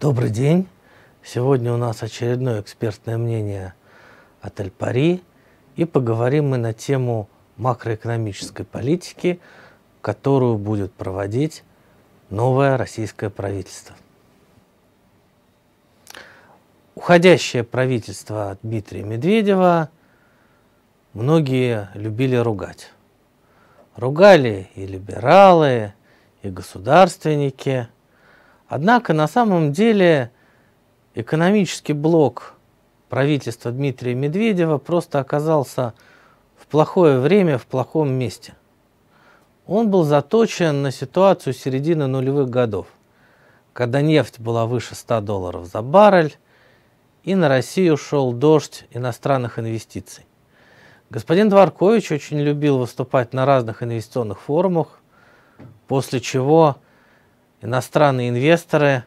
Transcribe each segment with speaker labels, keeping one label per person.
Speaker 1: Добрый день. Сегодня у нас очередное экспертное мнение от Аль-Пари. И поговорим мы на тему макроэкономической политики, которую будет проводить новое российское правительство уходящее правительство Дмитрия Медведева многие любили ругать. Ругали и либералы, и государственники. Однако на самом деле экономический блок правительства Дмитрия Медведева просто оказался в плохое время, в плохом месте. Он был заточен на ситуацию середины нулевых годов, когда нефть была выше 100 долларов за баррель, и на Россию шел дождь иностранных инвестиций. Господин Дворкович очень любил выступать на разных инвестиционных форумах, после чего иностранные инвесторы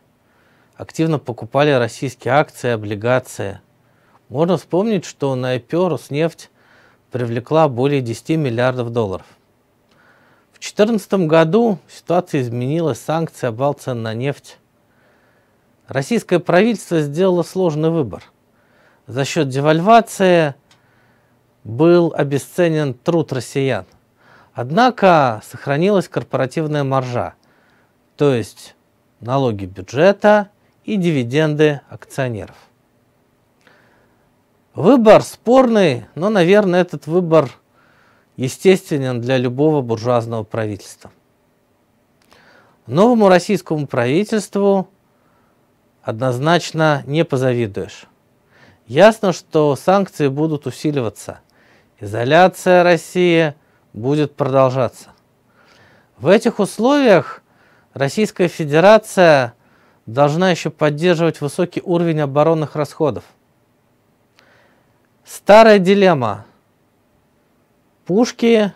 Speaker 1: активно покупали российские акции, и облигации. Можно вспомнить, что на IPO Роснефть привлекла более 10 миллиардов долларов. В 2014 году ситуация изменилась, санкции, обвал цен на нефть Российское правительство сделало сложный выбор. За счет девальвации был обесценен труд россиян. Однако сохранилась корпоративная маржа, то есть налоги бюджета и дивиденды акционеров. Выбор спорный, но, наверное, этот выбор естественен для любого буржуазного правительства. Новому российскому правительству – однозначно не позавидуешь. Ясно, что санкции будут усиливаться. Изоляция России будет продолжаться. В этих условиях Российская Федерация должна еще поддерживать высокий уровень оборонных расходов. Старая дилемма. Пушки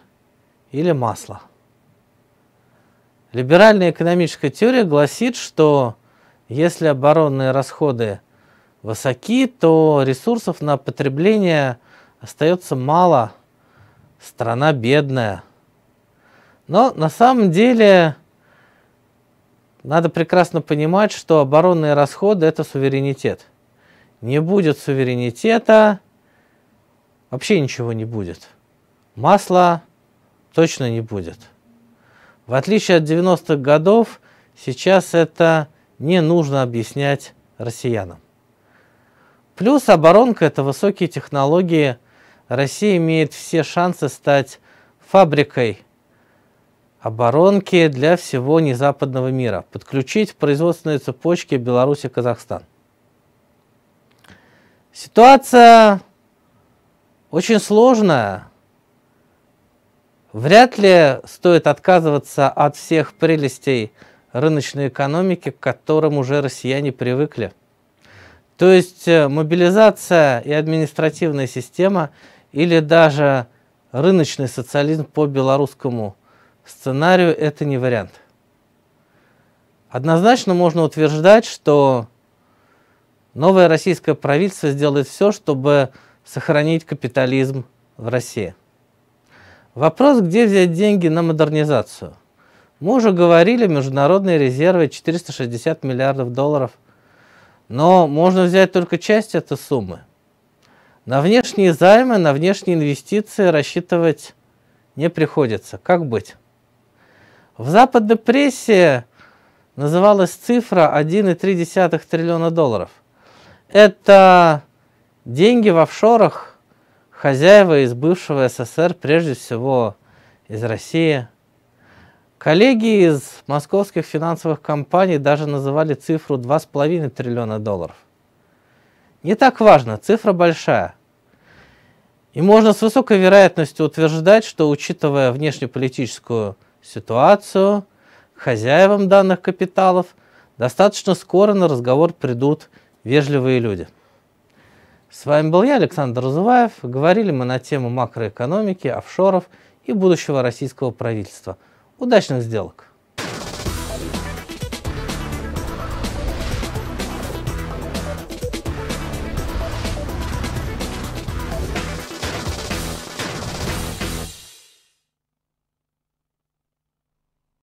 Speaker 1: или масло. Либеральная экономическая теория гласит, что если оборонные расходы высоки, то ресурсов на потребление остается мало. Страна бедная. Но на самом деле надо прекрасно понимать, что оборонные расходы – это суверенитет. Не будет суверенитета, вообще ничего не будет. Масла точно не будет. В отличие от 90-х годов, сейчас это не нужно объяснять россиянам. Плюс оборонка – это высокие технологии. Россия имеет все шансы стать фабрикой оборонки для всего незападного мира. Подключить в производственные цепочки Беларусь и Казахстан. Ситуация очень сложная. Вряд ли стоит отказываться от всех прелестей рыночной экономики, к которым уже россияне привыкли. То есть э, мобилизация и административная система или даже рыночный социализм по белорусскому сценарию – это не вариант. Однозначно можно утверждать, что новое российское правительство сделает все, чтобы сохранить капитализм в России. Вопрос, где взять деньги на модернизацию – мы уже говорили, международные резервы 460 миллиардов долларов. Но можно взять только часть этой суммы. На внешние займы, на внешние инвестиции рассчитывать не приходится. Как быть? В западной прессе называлась цифра 1,3 триллиона долларов. Это деньги в офшорах хозяева из бывшего СССР, прежде всего из России – Коллеги из московских финансовых компаний даже называли цифру 2,5 триллиона долларов. Не так важно, цифра большая. И можно с высокой вероятностью утверждать, что учитывая внешнеполитическую ситуацию, хозяевам данных капиталов достаточно скоро на разговор придут вежливые люди. С вами был я, Александр Разуваев. Говорили мы на тему макроэкономики, офшоров и будущего российского правительства – Удачных сделок!